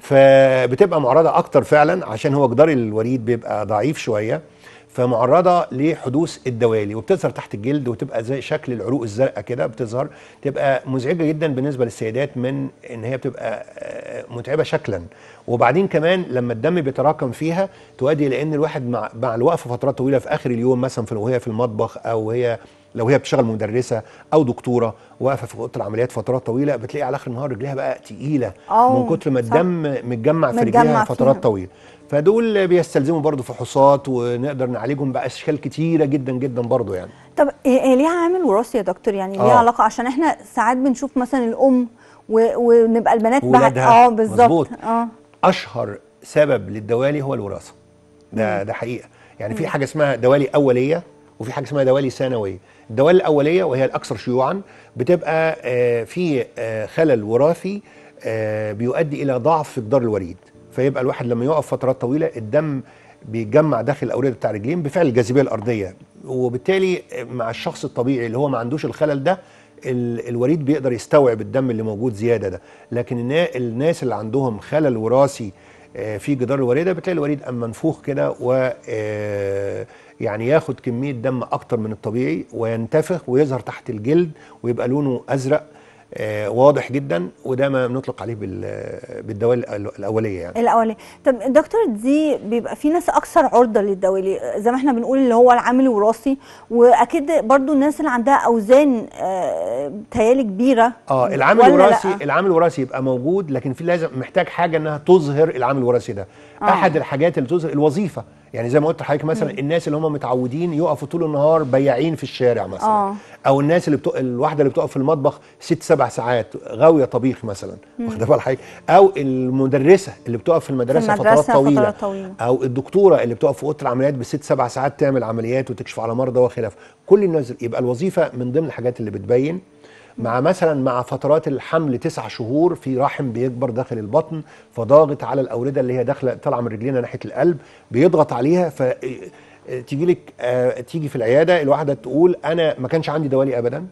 فبتبقى معرضه اكتر فعلا عشان هو جدار الوريد بيبقى ضعيف شويه فمعرضه لحدوث الدوالي وبتظهر تحت الجلد وتبقى زي شكل العروق الزرقاء كده بتظهر تبقى مزعجه جدا بالنسبه للسيدات من ان هي بتبقى آه، متعبه شكلا وبعدين كمان لما الدم بيتراكم فيها تؤدي لان الواحد مع, مع الوقفه فترات طويله في اخر اليوم مثلا في وهي في المطبخ او هي لو هي بتشتغل مدرسه او دكتوره واقفه في اوضه العمليات فترات طويله بتلاقي على اخر النهار رجليها بقى تقيله من كتر ما الدم متجمع في رجليها فترات فيها. طويله فدول بيستلزموا برضه فحوصات ونقدر نعالجهم باشكال كتيره جدا جدا برضه يعني طب ليها عامل وراثي يا دكتور يعني ليها آه. علاقه عشان احنا ساعات بنشوف مثلا الام و... ونبقى البنات بعد اه بالظبط اه اشهر سبب للدوالي هو الوراثه ده ده حقيقه يعني في حاجه اسمها دوالي اوليه وفي حاجه اسمها دوالي ثانويه الدوال الاوليه وهي الاكثر شيوعا بتبقى آه، في آه، خلل وراثي آه، بيؤدي الى ضعف في جدار الوريد فيبقى الواحد لما يقف فترات طويله الدم بيتجمع داخل الاورده بتاع الرجلين بفعل الجاذبيه الارضيه وبالتالي مع الشخص الطبيعي اللي هو ما عندوش الخلل ده الوريد بيقدر يستوعب الدم اللي موجود زياده ده لكن الناس اللي عندهم خلل وراثي آه، في جدار الوريده بتلاقي الوريد اما منفوخ كده و آه، يعني ياخد كميه دم اكتر من الطبيعي وينتفخ ويظهر تحت الجلد ويبقى لونه ازرق آه، واضح جدا وده ما بنطلق عليه بالدوالي الاوليه يعني الاوليه طب دكتور دي بيبقى في ناس اكثر عرضه للدوالي آه، زي ما احنا بنقول اللي هو العامل الوراثي واكيد برضو الناس اللي عندها اوزان آه، تيالي كبيره اه العامل الوراثي العامل الوراثي يبقى موجود لكن في لازم محتاج حاجه انها تظهر العامل الوراثي ده آه. احد الحاجات اللي تظهر الوظيفه يعني زي ما قلت لحضرتك مثلا مم. الناس اللي هم متعودين يقفوا طول النهار بياعين في الشارع مثلا أوه. او الناس اللي بتق... الواحده اللي بتقف في المطبخ ست سبع ساعات غاويه طبيخ مثلا واخده بال او المدرسه اللي بتقف في المدرسه, المدرسة فترات, طويلة. فترات طويله او الدكتوره اللي بتقف في اوضه العمليات بست سبع ساعات تعمل عمليات وتكشف على مرضى وخلافه كل الناس يبقى الوظيفه من ضمن الحاجات اللي بتبين مع مثلا مع فترات الحمل تسع شهور في رحم بيكبر داخل البطن فضاغط على الاورده اللي هي داخله طالعه من رجلينا ناحيه القلب بيضغط عليها ف تيجي لك آه، تيجي في العياده الواحده تقول انا ما كانش عندي دوالي ابدا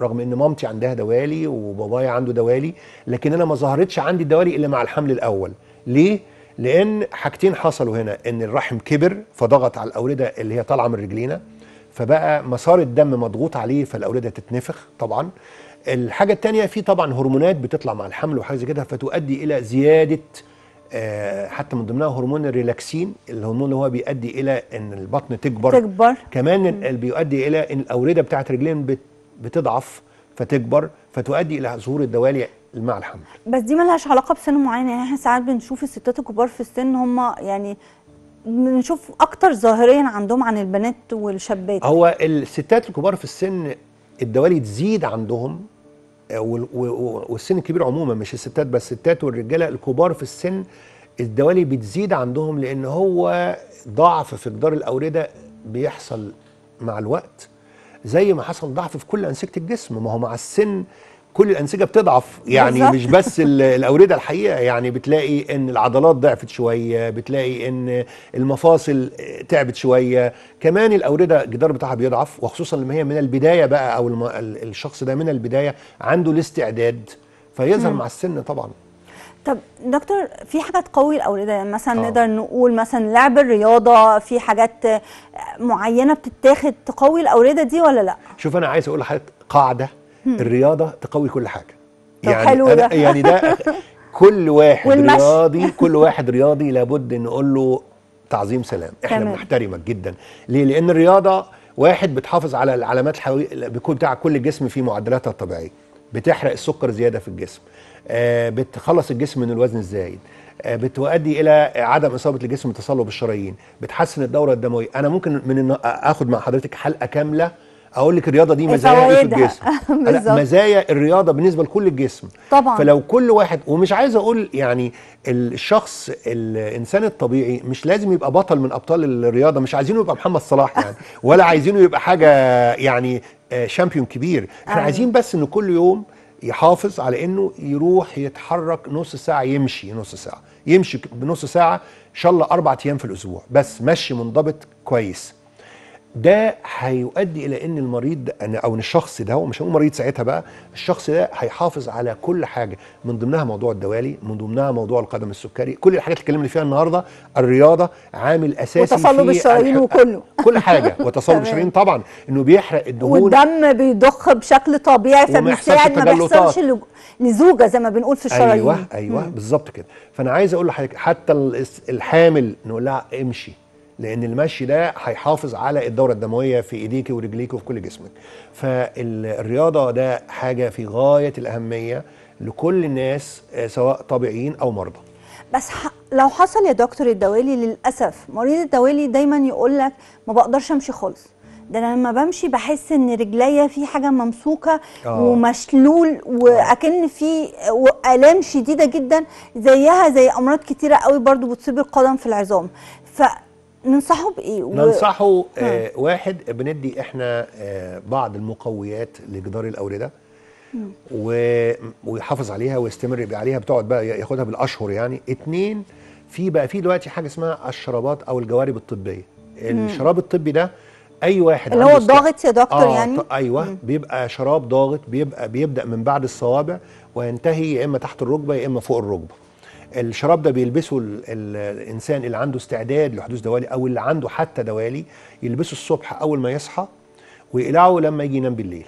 رغم ان مامتي عندها دوالي وبابايا عنده دوالي لكن انا ما ظهرتش عندي الدوالي الا مع الحمل الاول ليه لان حاجتين حصلوا هنا ان الرحم كبر فضغط على الاورده اللي هي طالعه من رجلينا فبقى مسار الدم مضغوط عليه فالاورده تتنفخ طبعا الحاجه الثانيه في طبعا هرمونات بتطلع مع الحمل وحاجه زي كده فتؤدي الى زياده آه، حتى من ضمنها هرمون الريلاكسين الهرمون اللي هو بيؤدي الى ان البطن تكبر تكبر كمان بيؤدي الى ان الاورده بتاعة رجلين بتضعف فتكبر فتؤدي الى ظهور الدوالي مع الحمل بس دي مالهاش علاقه بسن معين يعني احنا ساعات بنشوف الستات الكبار في السن هم يعني بنشوف اكتر ظاهريا عندهم عن البنات والشابات هو الستات الكبار في السن الدوالي تزيد عندهم والسن الكبير عموما مش الستات بس الستات والرجاله الكبار في السن الدوالي بتزيد عندهم لان هو ضعف في جدار الاورده بيحصل مع الوقت زي ما حصل ضعف في كل انسجه الجسم ما هو مع السن كل الانسجه بتضعف يعني بالزبط. مش بس الاورده الحقيقه يعني بتلاقي ان العضلات ضعفت شويه بتلاقي ان المفاصل تعبت شويه كمان الاورده الجدار بتاعها بيضعف وخصوصا لما هي من البدايه بقى او الشخص ده من البدايه عنده الاستعداد فيظهر مع السن طبعا طب دكتور في حاجه تقوي الاورده يعني مثلا أوه. نقدر نقول مثلا لعب الرياضه في حاجات معينه بتتاخد تقوي الاورده دي ولا لا شوف انا عايز اقول لحضرتك قاعده الرياضه تقوي كل حاجه يعني حلو ده. يعني ده كل واحد والمشي. رياضي كل واحد رياضي لابد نقول له تعظيم سلام احنا بنحترمك جدا ليه لان الرياضه واحد بتحافظ على العلامات الحيويه بتاع كل الجسم في معدلاتها الطبيعيه بتحرق السكر زياده في الجسم آه بتخلص الجسم من الوزن الزايد آه بتؤدي الى عدم اصابه الجسم بتصلب الشرايين بتحسن الدوره الدمويه انا ممكن من اخد مع حضرتك حلقه كامله اقول لك الرياضه دي مزايا ايه في الجسم مزايا الرياضه بالنسبه لكل الجسم طبعا فلو كل واحد ومش عايز اقول يعني الشخص الانسان الطبيعي مش لازم يبقى بطل من ابطال الرياضه مش عايزينه يبقى محمد صلاح يعني ولا عايزينه يبقى حاجه يعني آه، شامبيون كبير احنا آه. عايزين بس ان كل يوم يحافظ على انه يروح يتحرك نص ساعه يمشي نص ساعه يمشي بنص ساعه ان شاء الله اربع ايام في الاسبوع بس مشي منضبط كويس ده هيؤدي الى ان المريض او ان الشخص ده مش هو مريض ساعتها بقى الشخص ده هيحافظ على كل حاجه من ضمنها موضوع الدوالي من ضمنها موضوع القدم السكري كل الحاجات اللي اتكلمنا فيها النهارده الرياضه عامل اساسي وتصلب الشرايين وكله كل حاجه وتصلب الشرايين طبعا انه بيحرق الدهون والدم بيضخ بشكل طبيعي فبيساعد ما بيحصلش لزوجه زي ما بنقول في الشرايين ايوه ايوه بالظبط كده فانا عايز اقول لحضرتك حتى الحامل نقول لها امشي لان المشي ده هيحافظ على الدوره الدمويه في ايديكي ورجليكي وفي كل جسمك فالرياضه ده حاجه في غايه الاهميه لكل الناس آه، سواء طبيعيين او مرضى بس لو حصل يا دكتور الدوالي للاسف مريض الدوالي دايما يقول لك ما بقدرش امشي خالص ده انا لما بمشي بحس ان رجليا في حاجه ممسوكه آه. ومشلول واكن في الام شديده جدا زيها زي امراض كتيره قوي برضو بتصيب القدم في العظام ف ننصحه بايه؟ و... ننصحه آه واحد بندي احنا آه بعض المقويات لجدار الاورده و... ويحافظ عليها ويستمر عليها بتقعد بقى ياخدها بالاشهر يعني اتنين في بقى في دلوقتي حاجه اسمها الشرابات او الجوارب الطبيه الشراب الطبي ده اي واحد اللي هو الضاغط يا دكتور آه يعني ايوه مم. بيبقى شراب ضاغط بيبقى بيبدا من بعد الصوابع وينتهي يا اما تحت الركبه يا اما فوق الركبه الشراب ده بيلبسه الانسان اللي عنده استعداد لحدوث دوالي او اللي عنده حتى دوالي يلبسه الصبح اول ما يصحى ويقلعه لما يجي ينام بالليل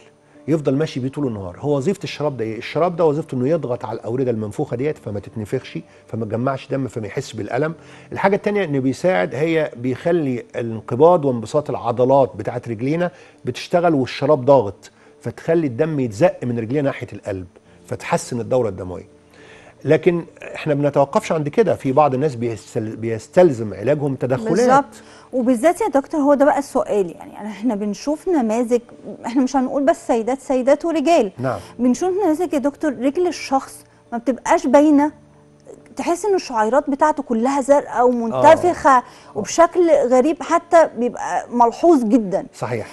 يفضل ماشي بيه طول النهار هو وظيفه الشراب ده ايه الشراب ده وظيفته انه يضغط على الاورده المنفوخه ديت فما تتنفخش فما تجمعش دم فما يحس بالالم الحاجه الثانيه انه بيساعد هي بيخلي الانقباض وانبساط العضلات بتاعه رجلينا بتشتغل والشراب ضاغط فتخلي الدم يتزق من رجلينا ناحيه القلب فتحسن الدوره الدمويه لكن احنا بنتوقفش عند كده في بعض الناس بيستلزم علاجهم تدخلات بالظبط وبالذات يا دكتور هو ده بقى السؤال يعني احنا بنشوف نماذج احنا مش هنقول بس سيدات سيدات ورجال نعم بنشوف نماذج يا دكتور رجل الشخص ما بتبقاش باينه تحس ان الشعيرات بتاعته كلها زرقاء ومنتفخه أوه. وبشكل غريب حتى بيبقى ملحوظ جدا صحيح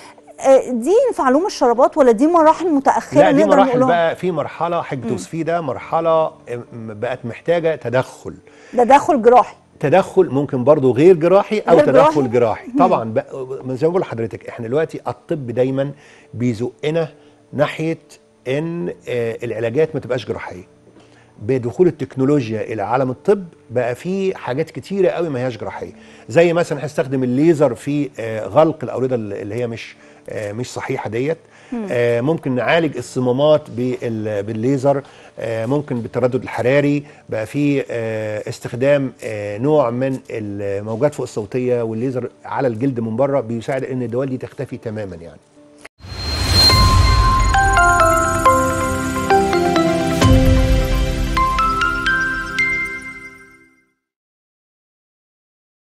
آه، دي ينفع لهم الشرابات ولا دي مراحل متاخره لا دي مراحل بقى في مرحله حضرتك توصفيه ده مرحله بقت محتاجه تدخل تدخل جراحي تدخل ممكن برضه غير جراحي او غير تدخل جراحي, جراحي. طبعا بقى آه، زي ما بقول لحضرتك احنا دلوقتي الطب دايما بيزقنا ناحيه ان آه، العلاجات ما تبقاش جراحيه بدخول التكنولوجيا الى عالم الطب بقى في حاجات كتيره قوي ما هياش جراحيه زي مثلا هستخدم الليزر في آه، غلق الاورده اللي هي مش آه، مش صحيحه ديت آه، ممكن نعالج الصمامات بالليزر ممكن بالتردد الحراري بقى في استخدام نوع من الموجات فوق الصوتيه والليزر على الجلد من بره بيساعد ان الدوال دي تختفي تماما يعني